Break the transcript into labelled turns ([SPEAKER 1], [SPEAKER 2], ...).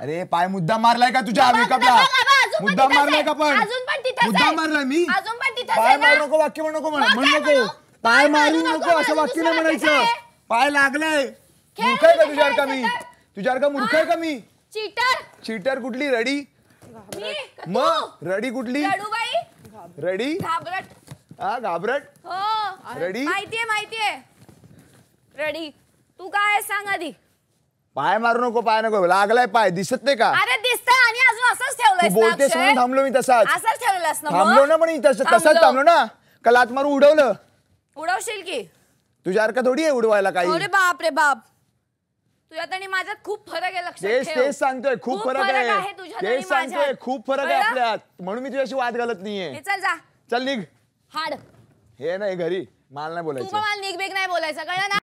[SPEAKER 1] अरे पाय मुद्दा मारलाय का तुझ्या मेकअपला मुद्दा मारलाय का पण
[SPEAKER 2] मुद्दा मारलाय मी पाय मारू नको वाक्य
[SPEAKER 1] म्हणू नको म्हणू नको पाय मारू नको असं म्हणजे वाक्य नाही म्हणायचं पाय लागलाय मूर्ख आहे का म्हणजे तुझ्यावर का मी तुझ्यावर का मूर्ख आहे का मी चीटर चीटर कुठली रडी मग रडी कुठली रडी घाबरट हा घाबरट
[SPEAKER 2] हो. रडी
[SPEAKER 1] माहितीये
[SPEAKER 3] माहितीये रडी तू काय सांग आधी
[SPEAKER 1] पाय मारू नको पाय नको लागलाय पाय दिसत नाही का
[SPEAKER 3] अरे दिसत आणि अजून असंच ठेवलं बोलते बोलतेस थांबलो मी तसाच
[SPEAKER 4] असंच ठेवलेलास ना थांबलो ना म्हणून
[SPEAKER 1] इथं तसंच थांबलो. ना का लात मारून उडवलं उडवशील की तुझ्यासारखं थोडी आहे उडवायला काही अरे
[SPEAKER 4] बाप रे बाप तुझ्यात आणि माझ्यात खूप फरक आहे लक्षात तेच सांगतोय खूप फरक आहे आणि तेच सांगतोय खूप फरक आहे आपल्यात
[SPEAKER 1] म्हणून मी तुझ्याशी वाद घालत नाहीये हे चल जा चल निघ हाड हे नाही घरी माल नाही बोलायचं
[SPEAKER 4] माल निघ बेग नाही बोलायचं कळलं
[SPEAKER 2] ना